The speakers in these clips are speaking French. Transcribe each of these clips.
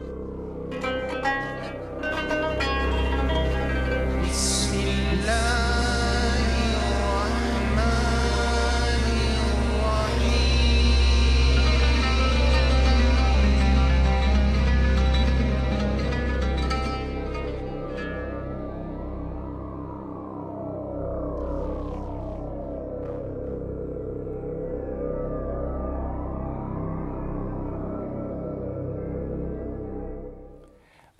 you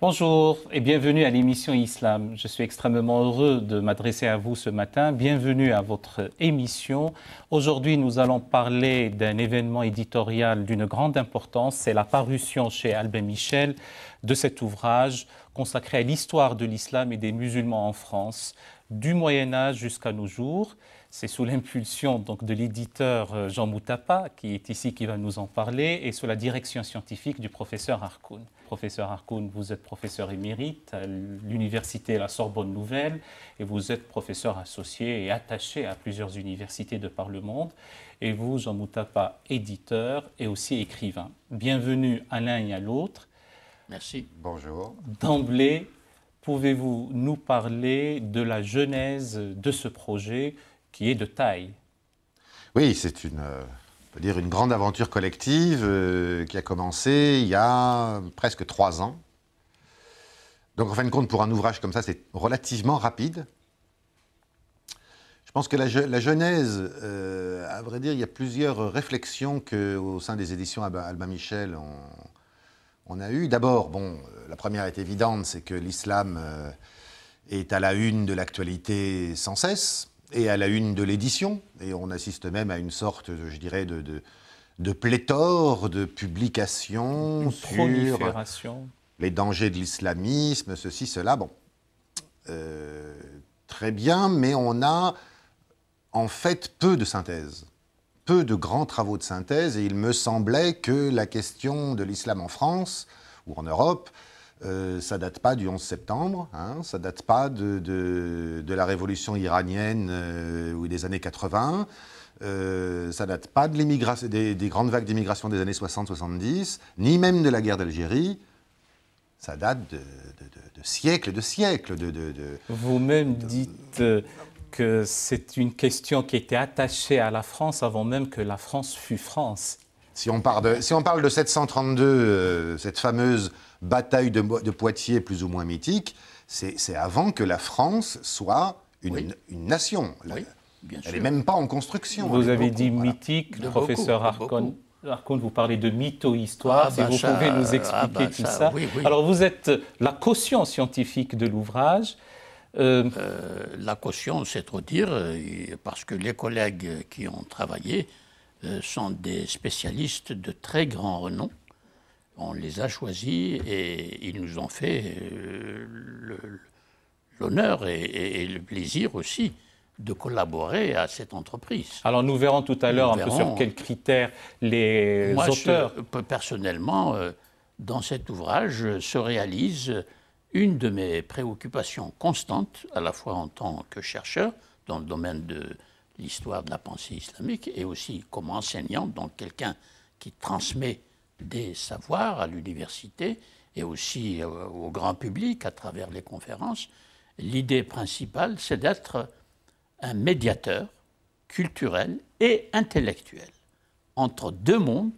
Bonjour et bienvenue à l'émission Islam. Je suis extrêmement heureux de m'adresser à vous ce matin. Bienvenue à votre émission. Aujourd'hui, nous allons parler d'un événement éditorial d'une grande importance. C'est la parution chez Albin Michel de cet ouvrage consacré à l'histoire de l'islam et des musulmans en France, du Moyen Âge jusqu'à nos jours. C'est sous l'impulsion donc de l'éditeur euh, Jean Moutapa, qui est ici, qui va nous en parler, et sous la direction scientifique du professeur Harkoun. Professeur Harkoun, vous êtes professeur émérite à l'université La Sorbonne Nouvelle, et vous êtes professeur associé et attaché à plusieurs universités de par le monde. Et vous, Jean Moutapa, éditeur et aussi écrivain. Bienvenue à l'un et à l'autre. Merci. Bonjour. D'emblée, pouvez-vous nous parler de la genèse de ce projet qui est de taille. Oui, c'est une, euh, une grande aventure collective euh, qui a commencé il y a presque trois ans. Donc en fin de compte, pour un ouvrage comme ça, c'est relativement rapide. Je pense que la, genèse, euh, à vrai dire, il y a plusieurs réflexions qu'au sein des éditions Albin Michel, on, a eues. D'abord, bon, la première est évidente, c'est que l'islam est à la une de l'actualité sans cesse et à la une de l'édition. Et on assiste même à une sorte, je dirais, de, pléthore de publications sur les dangers de l'islamisme, ceci, cela. Bon, euh, très bien, mais on a en fait peu de synthèses, peu de grands travaux de synthèse. Et il me semblait que la question de l'islam en France ou en Europe ça euh, ça date pas du 11 septembre, hein, ça date pas de, de, la révolution iranienne euh, ou des années 80, euh, ça date pas de des, des, grandes vagues d'immigration des années 60-70, ni même de la guerre d'Algérie. Ça date de, siècles de siècles. De, Vous-même dites euh, que c'est une question qui était attachée à la France avant même que la France fût France. Si on, si on parle de 732, cette fameuse bataille de, Poitiers plus ou moins mythique, c'est avant que la France soit une, nation. elle n'est même pas en construction. Vous avez dit mythique, professeur Arcon. Harkon. vous parlez de mytho-histoire, ah, si bah vous pouvez nous ah, expliquer bah tout ça. Alors vous êtes la caution scientifique de l'ouvrage. Euh, euh, la caution, c'est trop dire, euh, parce que les collègues qui ont travaillé sont des spécialistes de très grand renom on les a choisis et ils nous ont fait euh, l'honneur et, le plaisir aussi de collaborer à cette entreprise. Alors nous verrons tout à l'heure un peu sur quels euh, critères les auteurs. personnellement, euh, dans cet ouvrage se réalise une de mes préoccupations constantes, à la fois en tant que chercheur dans le domaine de l'histoire de la pensée islamique et aussi comme enseignant, donc quelqu'un qui transmet des savoirs à l'université et aussi euh, au grand public à travers les conférences, l'idée principale, c'est d'être un médiateur culturel et intellectuel entre deux mondes,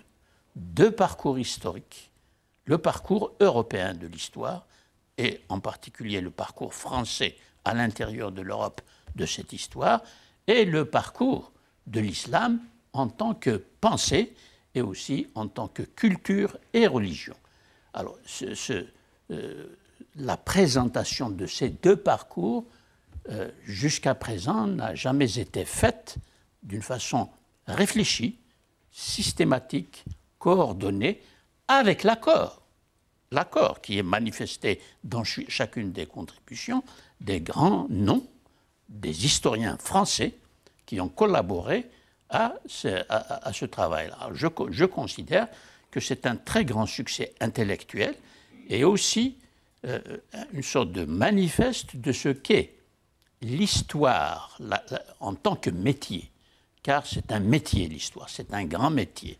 deux parcours historiques, le parcours européen de l'histoire et en particulier le parcours français à l'intérieur de l'Europe de cette histoire et le parcours de l'islam en tant que pensée et aussi en tant que culture et religion. Alors, euh, la présentation de ces deux parcours, euh, jusqu'à présent, n'a jamais été faite d'une façon réfléchie, systématique, coordonnée, avec l'accord, l'accord qui est manifesté dans chacune des contributions des grands noms des historiens français qui ont collaboré à ce, ce travail-là. Je, considère que c'est un très grand succès intellectuel et aussi euh, euh, une sorte de manifeste de ce qu'est l'histoire en tant que métier, car c'est un métier l'histoire, c'est un grand métier.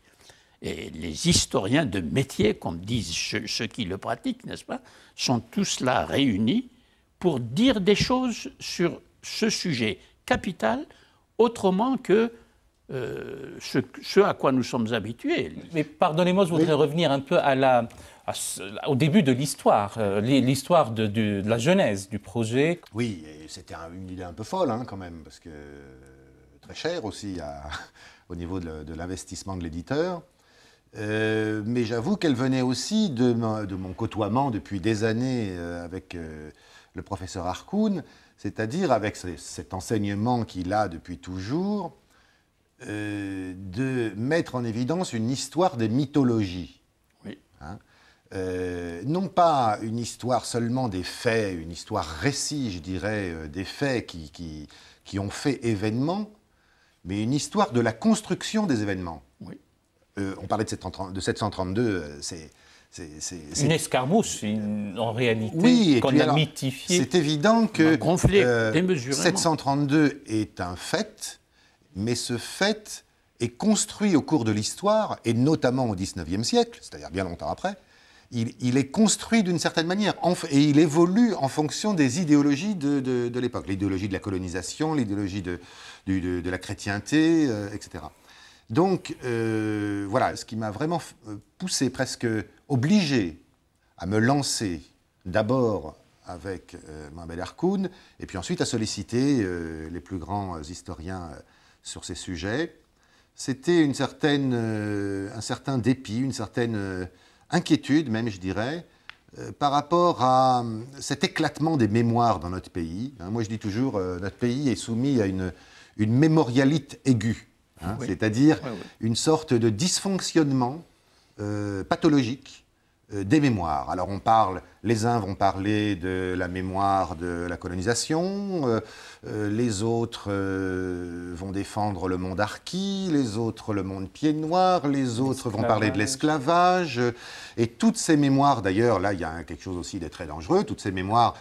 Et les historiens de métier, comme disent ceux qui le pratiquent, n'est-ce pas, sont tous là réunis pour dire des choses sur ce sujet capital autrement que euh, ce, à quoi nous sommes habitués. Mais pardonnez-moi, je voudrais revenir un peu à la, au début de l'histoire, euh, l'histoire de, la genèse du projet. Oui, c'était une idée un peu folle hein, quand même, parce que euh, très cher aussi au niveau de, l'investissement de l'éditeur. mais j'avoue qu'elle venait aussi de, de, mon côtoiement depuis des années avec le professeur Harkoun, c'est-à-dire avec cet enseignement qu'il a depuis toujours, euh, de mettre en évidence une histoire des mythologies. Oui. Hein. Euh, non pas une histoire seulement des faits, une histoire récit, je dirais, euh, des faits qui, qui, ont fait événement, mais une histoire de la construction des événements. Oui. on parlait de, de 732, c'est... Une escarmousse, en réalité, qu'on a mythifiée. C'est évident que 732 est un fait, mais ce fait est construit au cours de l'histoire, et notamment au XIXe siècle, c'est-à-dire bien longtemps après, il, est construit d'une certaine manière, et il évolue en fonction des idéologies de, l'époque, l'idéologie de la colonisation, l'idéologie de, la chrétienté, euh, etc. Donc euh, voilà, ce qui m'a vraiment poussé, presque obligé à me lancer d'abord avec euh, Mohamed Harkoun, et puis ensuite à solliciter les plus grands historiens sur ces sujets, c'était une certaine, euh, un certain dépit, une certaine euh, inquiétude même, je dirais, euh, par rapport à cet éclatement des mémoires dans notre pays. Hein, moi, je dis toujours, notre pays est soumis à une, une mémorialite aiguë, hein, c'est-à-dire une sorte de dysfonctionnement pathologique euh, des mémoires. Alors on parle, les uns vont parler de la mémoire de la colonisation, euh, euh, les autres vont défendre le monde arqui, les autres le monde pied-noir, les autres vont parler de l'esclavage, et toutes ces mémoires, d'ailleurs, là il y a quelque chose aussi de très dangereux, toutes ces mémoires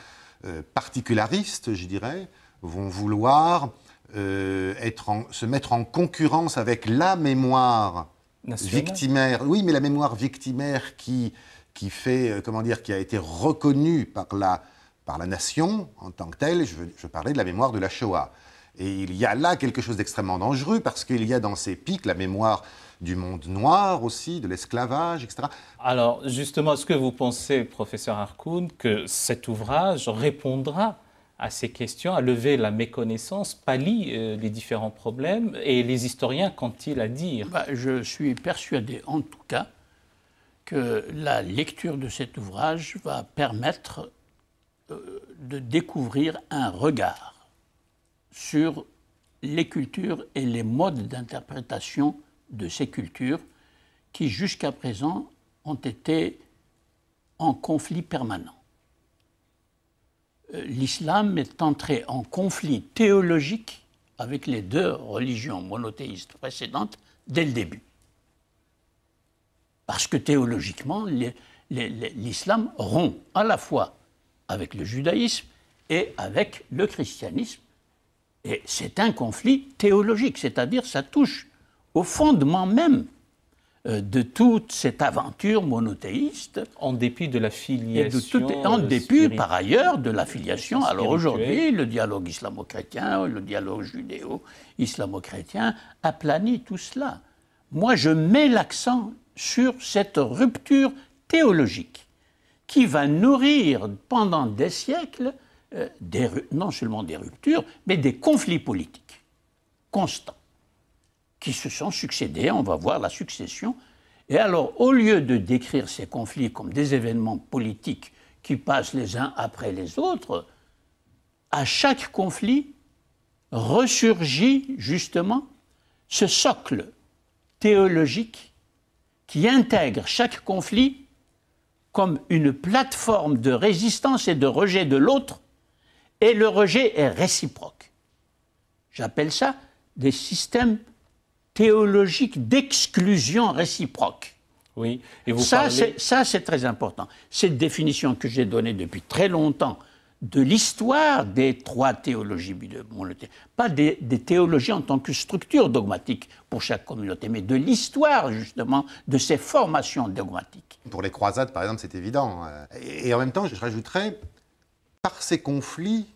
particularistes, je dirais, vont vouloir être se mettre en concurrence avec la mémoire victimaire. Oui, mais la mémoire victimaire qui, qui fait, euh, comment dire, qui a été reconnue par la, par la nation en tant que telle. Je, je parlais de la mémoire de la Shoah. Et il y a là quelque chose d'extrêmement dangereux parce qu'il y a dans ces pics la mémoire du monde noir aussi, de l'esclavage, etc. Alors justement, est-ce que vous pensez, professeur Harkoun, que cet ouvrage répondra à ces questions, à lever la méconnaissance, pallie euh, les différents problèmes et les historiens qu'ont-ils à dire bah, Je suis persuadé, en tout cas, que la lecture de cet ouvrage va permettre euh, de découvrir un regard sur les cultures et les modes d'interprétation de ces cultures qui, jusqu'à présent, ont été en conflit permanent l'islam est entré en conflit théologique avec les deux religions monothéistes précédentes dès le début. Parce que théologiquement, l'islam rompt à la fois avec le judaïsme et avec le christianisme. Et c'est un conflit théologique, c'est-à-dire ça touche au fondement même euh, de toute cette aventure monothéiste. En dépit de la filiation. en euh, dépit, par ailleurs, de la filiation. Alors aujourd'hui, le dialogue islamo-chrétien, le dialogue judéo-islamo-chrétien plané tout cela. Moi, je mets l'accent sur cette rupture théologique qui va nourrir pendant des siècles euh, non seulement des ruptures, mais des conflits politiques constants qui se sont succédés. On va voir la succession. Et alors, au lieu de décrire ces conflits comme des événements politiques qui passent les uns après les autres, à chaque conflit ressurgit justement ce socle théologique qui intègre chaque conflit comme une plateforme de résistance et de rejet de l'autre, et le rejet est réciproque. J'appelle ça des systèmes théologique d'exclusion réciproque. Oui, et vous ça, c'est très important. Cette définition que j'ai donnée depuis très longtemps de l'histoire des trois théologies monothéistes, pas des, des, théologies en tant que structure dogmatique pour chaque communauté, mais de l'histoire justement de ces formations dogmatiques. Pour les croisades, par exemple, c'est évident. Euh, et en même temps, je rajouterais, par ces conflits,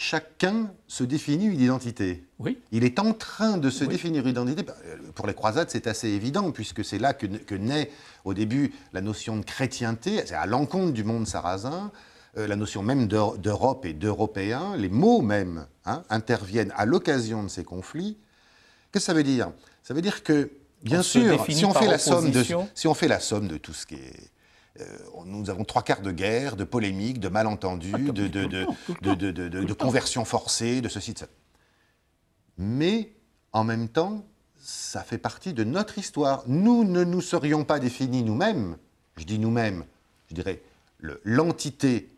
chacun se définit une identité. Oui. Il est en train de se définir une identité. Bah, euh, pour les croisades, c'est assez évident, puisque c'est là que, naît au début la notion de chrétienté, c'est à l'encontre du monde sarrasin, euh, la notion même d'Europe et d'Européens, les mots même hein, interviennent à l'occasion de ces conflits. Qu'est-ce que ça veut dire Ça veut dire que, bien sûr, si on, fait la somme de, si on fait la somme de tout ce qui est euh, nous avons trois quarts de guerre, de polémiques, de malentendus, ah, de, de conversions forcées, de ceci, de ça. Mais en même temps, ça fait partie de notre histoire. Nous ne nous serions pas définis nous-mêmes, je dis nous-mêmes, je dirais l'entité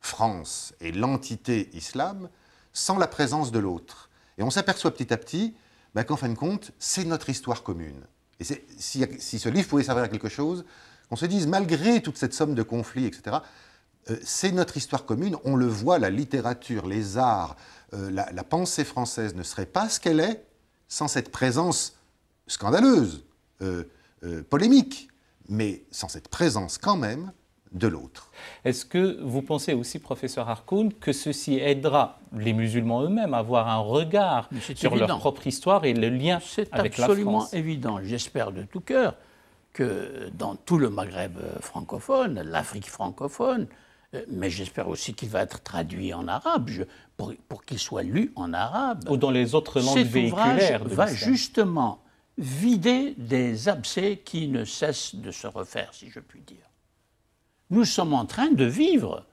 France et l'entité islam, sans la présence de l'autre. Et on s'aperçoit petit à petit bah, qu'en fin de compte, c'est notre histoire commune. Et si ce livre pouvait servir à quelque chose, on se dise, malgré toute cette somme de conflits, etc., euh, c'est notre histoire commune, on le voit, la littérature, les arts, euh, la, pensée française ne serait pas ce qu'elle est sans cette présence scandaleuse, euh, polémique, mais sans cette présence quand même de l'autre. Est-ce que vous pensez aussi, professeur Harkoun, que ceci aidera les musulmans eux-mêmes à avoir un regard sur leur propre histoire et le lien avec la France C'est absolument évident, j'espère de tout cœur, que dans tout le Maghreb francophone, l'Afrique francophone, euh, mais j'espère aussi qu'il va être traduit en arabe, pour, qu'il soit lu en arabe. Ou dans les autres langues véhiculaires. va justement vider des abcès qui ne cessent de se refaire, si je puis dire. Nous sommes en train de vivre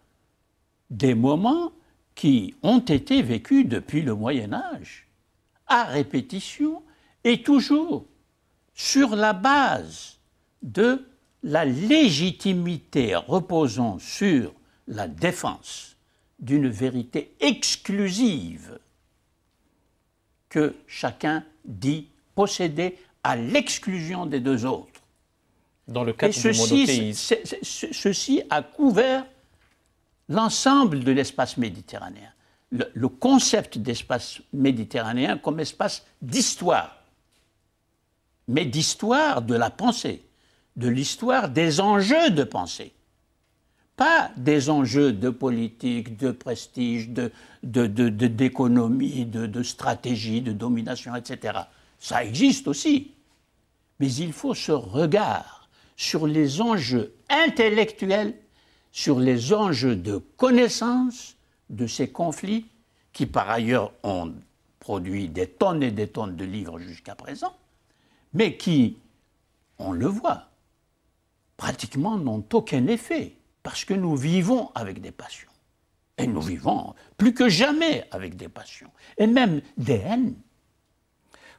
des moments qui ont été vécus depuis le Moyen Âge, à répétition et toujours sur la base de la légitimité reposant sur la défense d'une vérité exclusive que chacun dit posséder à l'exclusion des deux autres. Dans le cadre ceci, ceci a couvert l'ensemble de l'espace méditerranéen. le concept d'espace méditerranéen comme espace d'histoire, mais d'histoire de la pensée de l'histoire des enjeux de pensée, pas des enjeux de politique, de prestige, d'économie, de, stratégie, de domination, etc. Ça existe aussi. Mais il faut ce regard sur les enjeux intellectuels, sur les enjeux de connaissance de ces conflits qui par ailleurs ont produit des tonnes et des tonnes de livres jusqu'à présent, mais qui, on le voit, pratiquement n'ont aucun effet, parce que nous vivons avec des passions. Et nous vivons plus que jamais avec des passions, et même des haines.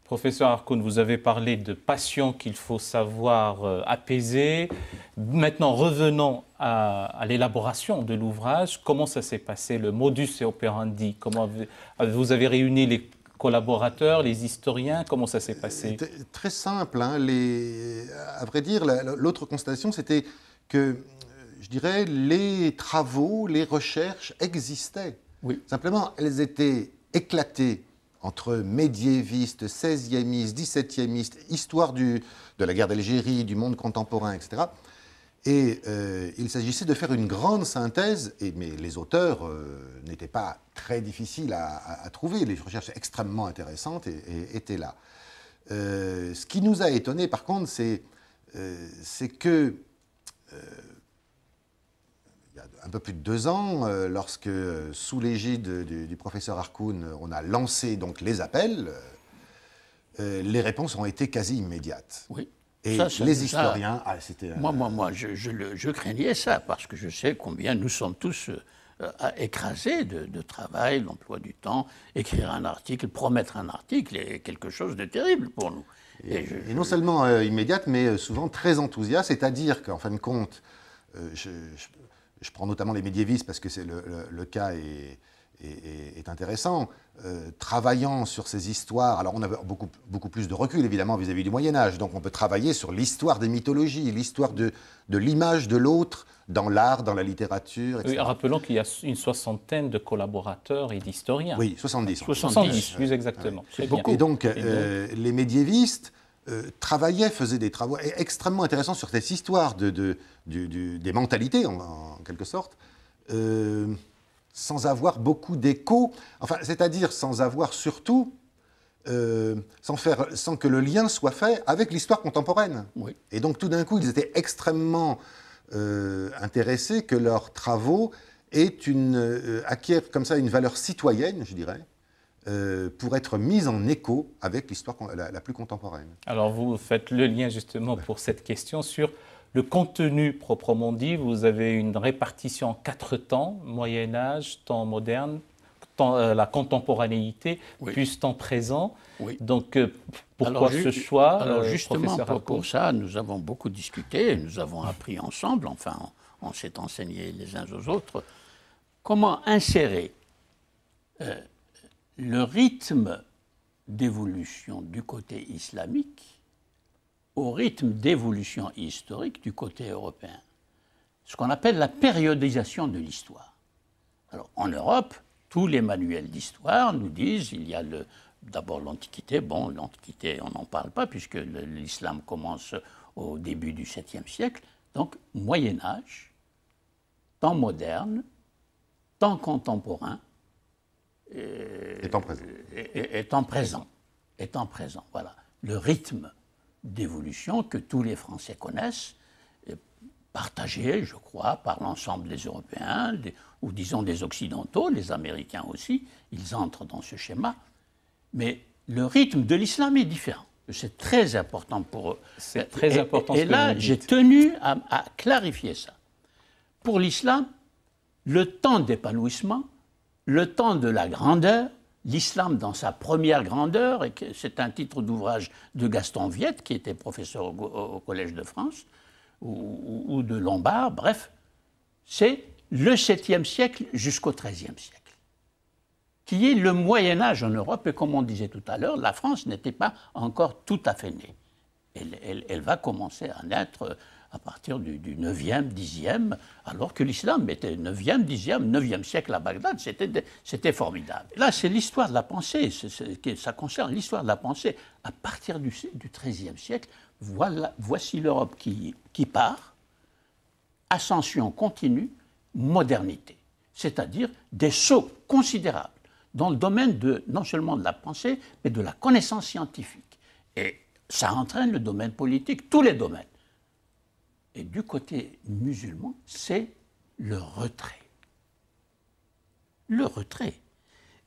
Professeur Harkoun, vous avez parlé de passions qu'il faut savoir euh, apaiser. Maintenant, revenons à, l'élaboration de l'ouvrage. Comment ça s'est passé, le modus operandi Comment vous euh, avez réuni les collaborateurs, les historiens Comment ça s'est passé Très simple. Hein. À vrai dire, l'autre constatation, c'était que, euh, je dirais, les travaux, les recherches existaient. Simplement, elles étaient éclatées entre médiévistes, 16e, 17e, histoire du, de la guerre d'Algérie, du monde contemporain, etc. Et euh, il s'agissait de faire une grande synthèse, et, mais les auteurs euh, n'étaient pas très difficiles à, trouver, les recherches extrêmement intéressantes étaient là. Euh, ce qui nous a étonnés, par contre, c'est que, il y a un peu plus de deux ans, lorsque, sous l'égide du, professeur Harkoun, on a lancé donc les appels, les réponses ont été quasi immédiates. Oui. Et les historiens, ah, c'était... Moi, moi, moi, je, craignais ça, parce que je sais combien nous sommes tous euh, euh, écrasés de, travail, d'emploi du temps. Écrire un article, promettre un article est quelque chose de terrible pour nous. Et, non seulement euh, immédiate, mais souvent très enthousiaste, c'est-à-dire qu'en fin de compte, je, prends notamment les médiévistes, parce que c'est le, cas est, intéressant. Euh, travaillant sur ces histoires, alors on a beaucoup, beaucoup plus de recul évidemment vis-à-vis du Moyen Âge, donc on peut travailler sur l'histoire des mythologies, l'histoire de, de l'image de l'autre dans l'art, dans la littérature, etc. Oui, rappelons qu'il y a une soixantaine de collaborateurs et d'historiens. Oui, 70. 70, plus exactement. Et euh, donc, les médiévistes euh, travaillaient, faisaient des travaux extrêmement intéressants sur cette histoire de, de, des mentalités, en, quelque sorte. Euh, sans avoir beaucoup d'écho, enfin, c'est-à-dire sans avoir surtout, euh, sans, faire, sans que le lien soit fait avec l'histoire contemporaine. Et donc tout d'un coup, ils étaient extrêmement euh, intéressés que leurs travaux est une, euh, acquièrent comme ça une valeur citoyenne, je dirais, pour être mise en écho avec l'histoire la, plus contemporaine. Alors vous faites le lien justement pour cette question sur le contenu proprement dit, vous avez une répartition en quatre temps, Moyen Âge, temps moderne, euh, la contemporanéité, plus temps présent. Donc euh, pourquoi ce soit euh, Alors justement, pour, ça, nous avons beaucoup discuté, nous avons appris ensemble, enfin on, s'est enseigné les uns aux autres, comment insérer le rythme d'évolution du côté islamique au rythme d'évolution historique du côté européen, ce qu'on appelle la périodisation de l'histoire. Alors en Europe, tous les manuels d'histoire nous disent il y a d'abord l'Antiquité, bon, l'Antiquité, on n'en parle pas puisque l'islam commence au début du 7e siècle, donc Moyen Âge, temps moderne, temps contemporain. Euh, et, temps présent. présent. présent, voilà. Le rythme d'évolution que tous les Français connaissent, partagée, je crois, par l'ensemble des Européens, ou disons des Occidentaux, les Américains aussi, ils entrent dans ce schéma, mais le rythme de l'islam est différent. C'est très important pour eux. C'est très important. Et, et là, j'ai tenu à clarifier ça. Pour l'islam, le temps d'épanouissement, le temps de la grandeur, l'islam dans sa première grandeur, et c'est un titre d'ouvrage de Gaston Viette, qui était professeur au, Collège de France, ou, de Lombard, bref, c'est le 7e siècle jusqu'au 13e siècle, qui est le Moyen Âge en Europe, et comme on disait tout à l'heure, la France n'était pas encore tout à fait née. elle va commencer à naître à partir du, 9e, 10e, alors que l'islam était 9e, 10e, 9e siècle à Bagdad, c'était formidable. Là, c'est l'histoire de la pensée, ça concerne l'histoire de la pensée. À partir du, du 13e siècle, voilà, voici l'Europe qui, qui part, ascension continue, modernité, c'est-à-dire des sauts considérables dans le domaine de, non seulement de la pensée, mais de la connaissance scientifique. Et ça entraîne le domaine politique, tous les domaines. Et du côté musulman, c'est le retrait. Le retrait.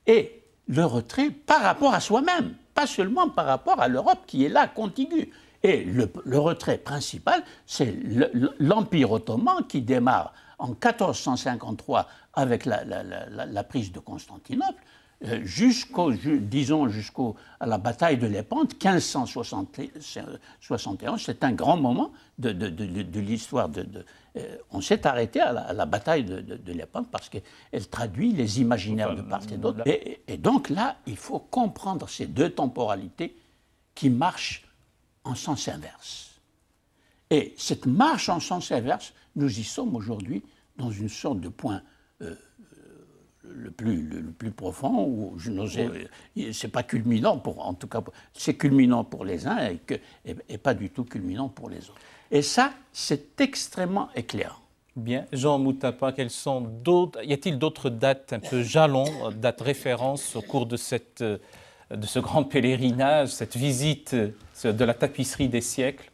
Et le retrait par rapport à soi-même, pas seulement par rapport à l'Europe qui est là, contiguë. Et le, retrait principal, c'est l'Empire ottoman qui démarre en 1453 avec la prise de Constantinople euh, jusqu'au, disons, jusqu'à la bataille de Lépante, 1571, c'est un grand moment de, de, de, l'histoire. Euh, on s'est arrêté à la, bataille de, Lépante parce qu'elle traduit les imaginaires de part et euh, d'autre. Et, donc là, il faut comprendre ces deux temporalités qui marchent en sens inverse. Et cette marche en sens inverse, nous y sommes aujourd'hui dans une sorte de point le plus, le plus profond, ou je n'osais. C'est pas culminant, pour, en tout cas, c'est culminant pour les uns et, que, et, pas du tout culminant pour les autres. Et ça, c'est extrêmement éclairant. Bien. Jean Moutapa, quelles sont d'autres. Y a-t-il d'autres dates un peu jalons, euh, dates références au cours de, cette, euh, de ce grand pèlerinage, cette visite euh, de la tapisserie des siècles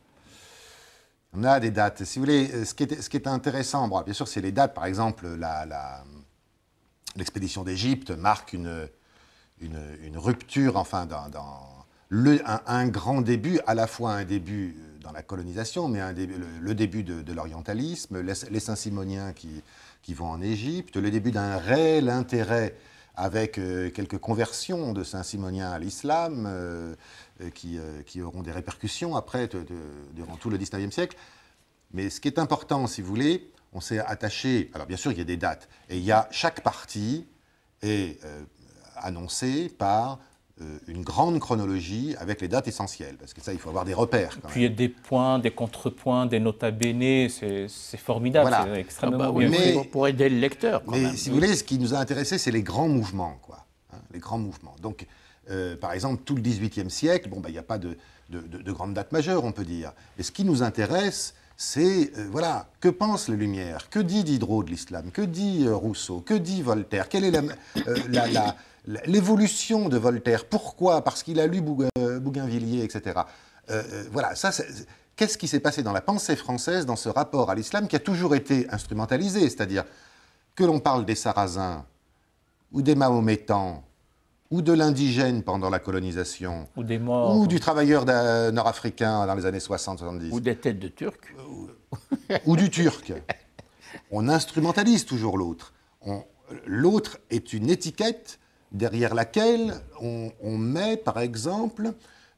on a des dates. Si vous voulez, ce qui est, ce qui est intéressant, bien sûr, c'est les dates. Par exemple, la l'expédition d'Égypte marque une, rupture, enfin, dans, le, un, grand début, à la fois un début euh, dans la colonisation, mais le, début de, l'orientalisme, les, Saint-Simoniens qui, qui, vont en Égypte, le début d'un réel intérêt avec euh, quelques conversions de Saint-Simoniens à l'islam euh, qui, auront des répercussions après durant tout le 19e siècle. Mais ce qui est important, si vous voulez, on s'est attaché. Alors bien sûr, il y a des dates. Et il y a chaque partie est euh, annoncée par euh, une grande chronologie avec les dates essentielles. Parce que ça, il faut avoir des repères. Quand Puis il y a des points, des contrepoints, des nota bene. C'est formidable. C'est extrêmement ah bah Mais, pour, aider le lecteur. mais si vous voulez, ce qui nous a intéressé, c'est les grands mouvements, quoi. Hein, les grands mouvements. Donc, euh, par exemple, tout le XVIIIe siècle, bon, bah, il n'y a pas de, de, de, de grande date majeure, on peut dire. Mais ce qui nous intéresse, c'est, euh, voilà, que pense les Lumières Que dit Diderot de l'islam Que dit euh, Rousseau Que dit Voltaire Quelle est euh, l'évolution de Voltaire Pourquoi Parce qu'il a lu Bougainvilliers, etc. voilà, ça, qu'est-ce qui s'est passé dans la pensée française, dans ce rapport à l'islam qui a toujours été instrumentalisé C'est-à-dire que l'on parle des Sarrasins ou des Mahométans ou de l'indigène pendant la colonisation, ou des morts, ou du travailleur nord-africain dans les années 60-70, ou des têtes de Turcs, ou du Turc. On instrumentalise toujours l'autre. L'autre est une étiquette derrière laquelle on, met, par exemple,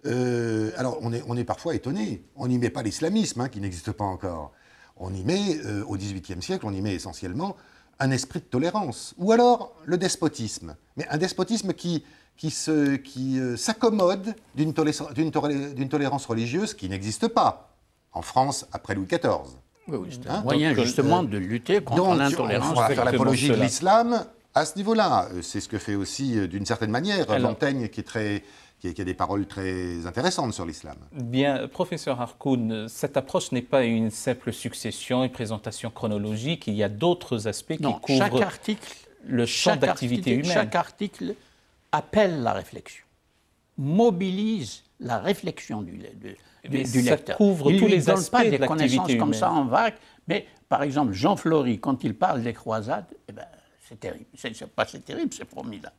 euh, alors on est, on est parfois étonné, on n'y met pas l'islamisme, hein, qui n'existe pas encore. On y met, euh, au au XVIIIe siècle, on y met essentiellement un esprit de tolérance, ou alors le despotisme, mais un despotisme qui, qui euh, s'accommode qui, d'une tolérance religieuse qui n'existe pas en France après Louis XIV. Oui, c'est un hein, moyen euh, justement de lutter contre l'intolérance. On l'apologie de l'islam à ce niveau-là. Euh, c'est ce que fait aussi, euh, d'une certaine manière, Lantaigne, qui, est très, a des paroles très intéressantes sur l'islam. Bien, professeur Harkoun, cette approche n'est pas une simple succession, une présentation chronologique. Il y a d'autres aspects qui couvrent chaque article, le champ d'activité humaine. Chaque article appelle la réflexion, mobilise la réflexion du, eh du, ça lecteur. couvre il tous les aspects de l'activité comme ça en vague, mais par exemple, Jean Flory, quand il parle des croisades, eh ben, c'est terrible. C'est pas c'est terrible, c'est promis-là.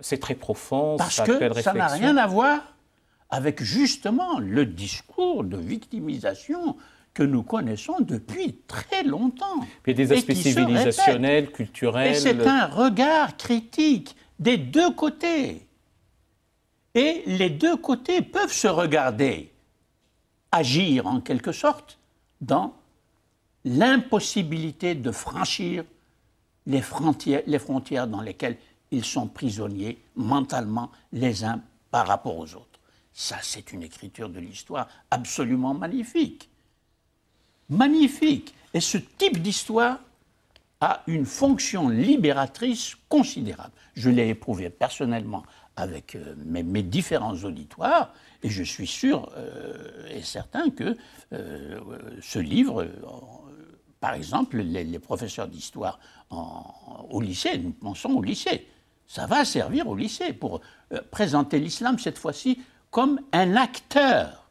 C'est très profond. Parce que ça n'a rien à voir avec justement le discours de victimisation que nous connaissons depuis très longtemps. Puis il y a des aspects civilisationnels, culturels. Et c'est un regard critique des deux côtés. Et les deux côtés peuvent se regarder, agir en quelque sorte dans l'impossibilité de franchir les frontières, les frontières dans lesquelles ils sont prisonniers mentalement les uns par rapport aux autres. Ça, c'est une écriture de l'histoire absolument magnifique. Magnifique. Et ce type d'histoire a une fonction libératrice considérable. Je l'ai éprouvé personnellement avec euh, mes, différents auditoires, et je suis sûr euh, et certain que euh, ce livre par exemple, les, professeurs d'histoire au lycée, nous pensons au lycée. Ça va servir au lycée pour euh, présenter l'islam cette fois-ci comme un acteur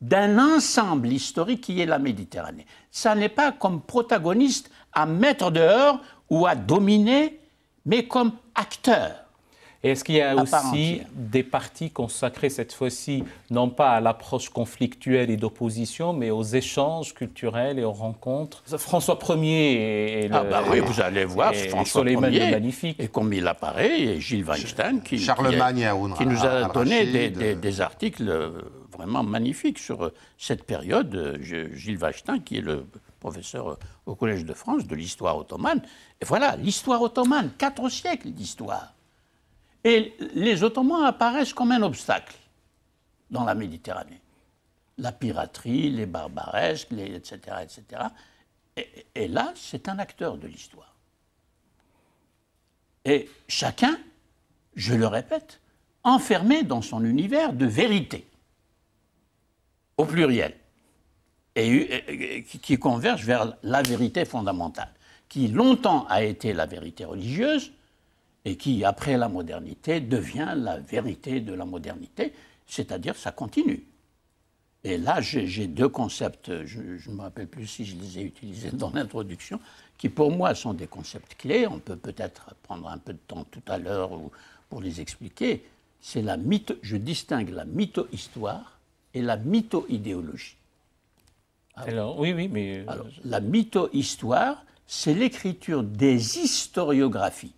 d'un ensemble historique qui est la Méditerranée. Ça n'est pas comme protagoniste à mettre dehors ou à dominer, mais comme acteur. Est-ce qu'il y a aussi des parties consacrées cette fois-ci, non pas à l'approche conflictuelle et d'opposition, mais aux échanges culturels et aux rencontres François Ier et, ah bah oui, vous allez voir François Ier Magnifique. Et comme il apparaît, et Gilles Weinstein qui, Charlemagne qui, nous a donné des, articles vraiment magnifiques sur cette période. Gilles Weinstein, qui est le professeur au Collège de France de l'histoire ottomane. Et voilà, l'histoire ottomane, quatre siècles d'histoire. Et les Ottomans apparaissent comme un obstacle dans la Méditerranée. La piraterie, les barbaresques, etc. etc. Et, là, c'est un acteur de l'histoire. Et chacun, je le répète, enfermé dans son univers de vérité, au pluriel, qui converge vers la vérité fondamentale, qui longtemps a été la vérité religieuse, et qui, après la modernité, devient la vérité de la modernité, c'est-à-dire ça continue. Et là, j'ai deux concepts, je ne me rappelle plus si je les ai utilisés dans l'introduction, qui pour moi sont des concepts clés. On peut peut-être prendre un peu de temps tout à l'heure pour les expliquer. C'est la mythe, je distingue la mytho-histoire et la mytho-idéologie. Alors, oui, oui, mais. Euh, la mytho-histoire, c'est l'écriture des historiographies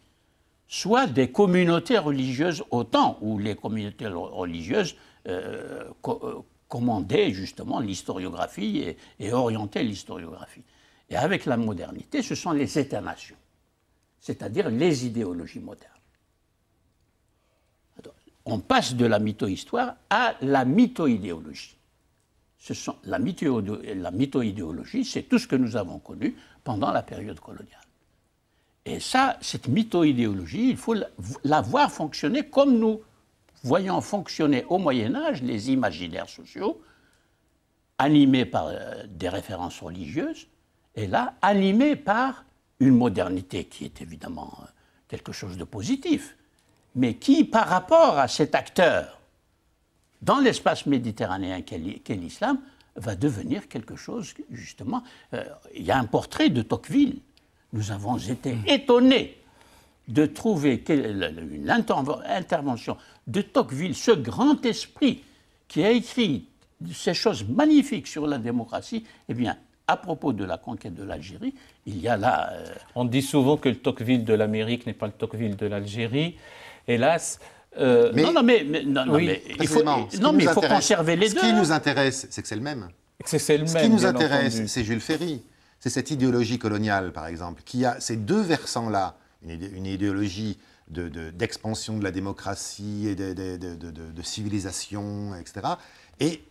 soit des communautés religieuses autant, où les communautés religieuses euh, euh, commandaient justement l'historiographie et, et orientaient l'historiographie. Et avec la modernité, ce sont les États-nations, c'est-à-dire les idéologies modernes. On passe de la mytho-histoire à la mytho-idéologie. la mytho-idéologie, c'est tout ce que nous avons connu pendant la période coloniale. Et ça, cette mytho-idéologie, il faut la voir fonctionner comme nous voyons fonctionner au Moyen Âge les imaginaires sociaux, animés par euh, des références religieuses, et là, animés par une modernité qui est évidemment euh, quelque chose de positif, mais qui, par rapport à cet acteur, dans l'espace méditerranéen qu'est l'islam, va devenir quelque chose, justement, euh, il y a un portrait de Tocqueville nous avons été mm. étonnés de trouver une intervention de Tocqueville, ce grand esprit qui a écrit ces choses magnifiques sur la démocratie, eh bien, à propos de la conquête de l'Algérie, il y a là... Euh, On dit souvent que le Tocqueville de l'Amérique n'est pas le Tocqueville de l'Algérie. Hélas, non, euh, non, mais, non, il faut, non, mais il faut conserver les deux. Ce qui hein. nous intéresse, c'est que c'est le même. C'est le même. Ce qui nous intéresse, c'est Jules Ferry c'est cette idéologie coloniale, par exemple, qui a ces deux versants-là, une, idéologie d'expansion de, la démocratie et de, de, civilisation, etc. Et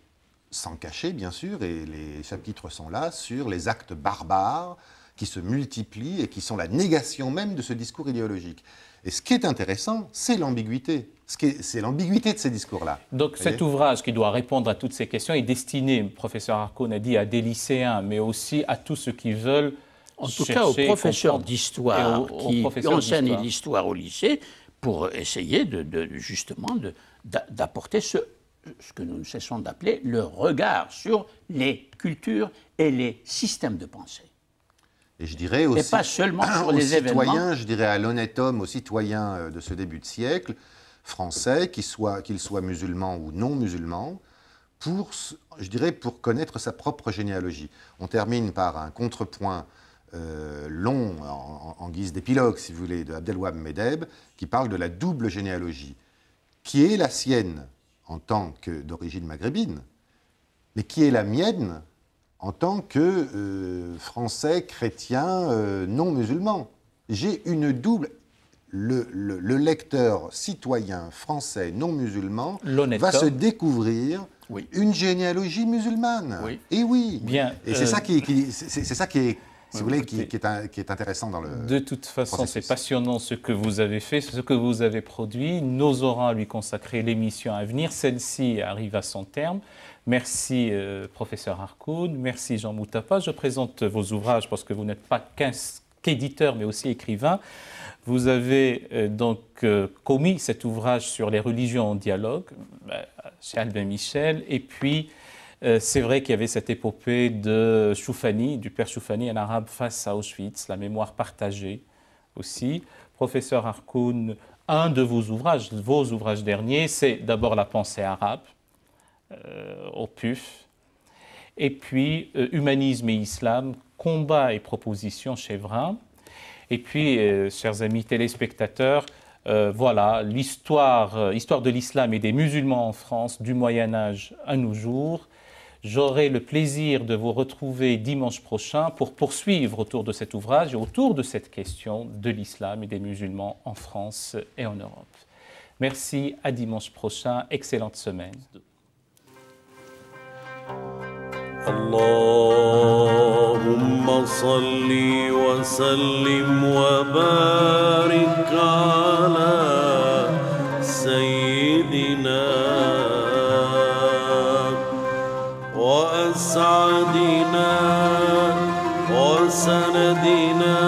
sans cacher, bien sûr, et les chapitres sont là, sur les actes barbares qui se multiplient et qui sont la négation même de ce discours idéologique. Et ce qui est intéressant, c'est l'ambiguïté. C'est l'ambiguïté de ces discours-là. Donc cet ouvrage qui doit répondre à toutes ces questions est destiné, professeur Arcon a dit, à des lycéens, mais aussi à tous ceux qui veulent. En tout cas, aux professeurs d'histoire qui enseignent l'histoire au lycée pour essayer de, justement d'apporter ce, ce que nous ne cessons d'appeler le regard sur les cultures et les systèmes de pensée. Et je dirais aussi, seulement citoyens, je dirais à l'honnête homme, aux citoyens euh, de ce début de siècle, français, qu'ils soient, musulmans ou non musulmans, pour, je dirais, pour connaître sa propre généalogie. On termine par un contrepoint euh, long, en, guise d'épilogue, si vous voulez, de Abdelwahab Medeb, qui parle de la double généalogie, qui est la sienne en tant que d'origine maghrébine, mais qui est la mienne en tant que euh, Français chrétien euh, non musulman. J'ai une double... Le, lecteur citoyen français non musulman va se découvrir une généalogie musulmane. Et oui. Bien, et c'est euh, ça qui c'est ça qui est si vous voulez, bah, qui, est intéressant dans le. De toute façon, c'est passionnant ce que vous avez fait, ce que vous avez produit. Nos à lui consacrer l'émission à venir. Celle-ci arrive à son terme. Merci, euh, professeur Harkoun. Merci, Jean Moutapa. Je présente vos ouvrages parce que vous n'êtes pas qu'éditeur, mais aussi écrivain. Vous avez euh, donc euh, commis cet ouvrage sur les religions en dialogue chez Albin Michel et puis euh, c'est vrai qu'il y avait cette épopée de Choufani, du père Choufani, en arabe face à Auschwitz, la mémoire partagée aussi. Professeur Harkoun, un de vos ouvrages, vos ouvrages derniers, c'est d'abord la pensée arabe, euh, au PUF, et puis euh, Humanisme et Islam, combat et proposition chez Vrin. Et puis, chers amis téléspectateurs, voilà, l'histoire, histoire de l'islam et des musulmans en France du Moyen Âge à nos jours, J'aurai le plaisir de vous retrouver dimanche prochain pour poursuivre autour de cet ouvrage et autour de cette question de l'islam et des musulmans en France et en Europe. Merci, à dimanche prochain, excellente semaine. وسعدنا وسندنا